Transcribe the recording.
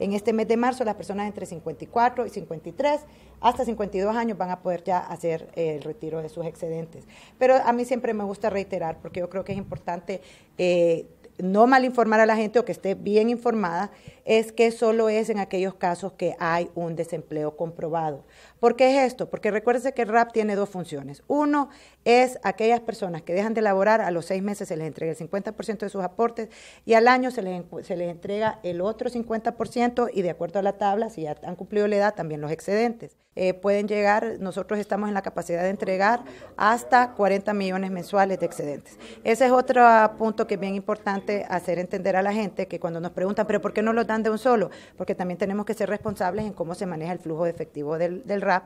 En este mes de marzo, las personas entre 54 y 53, hasta 52 años, van a poder ya hacer el retiro de sus excedentes. Pero a mí siempre me gusta reiterar, porque yo creo que es importante eh, no mal informar a la gente o que esté bien informada es que solo es en aquellos casos que hay un desempleo comprobado. ¿Por qué es esto? Porque recuérdense que el RAP tiene dos funciones. Uno es aquellas personas que dejan de laborar, a los seis meses se les entrega el 50% de sus aportes y al año se les, se entrega el otro 50% y de acuerdo a la tabla, si ya han cumplido la edad, también los excedentes. Eh, pueden llegar, nosotros estamos en la capacidad de entregar hasta 40 millones mensuales de excedentes. Ese es otro punto que es bien importante hacer entender a la gente que cuando nos preguntan, pero ¿por qué no lo dan de un solo? Porque también tenemos que ser responsables en cómo se maneja el flujo de efectivo del, del RAP.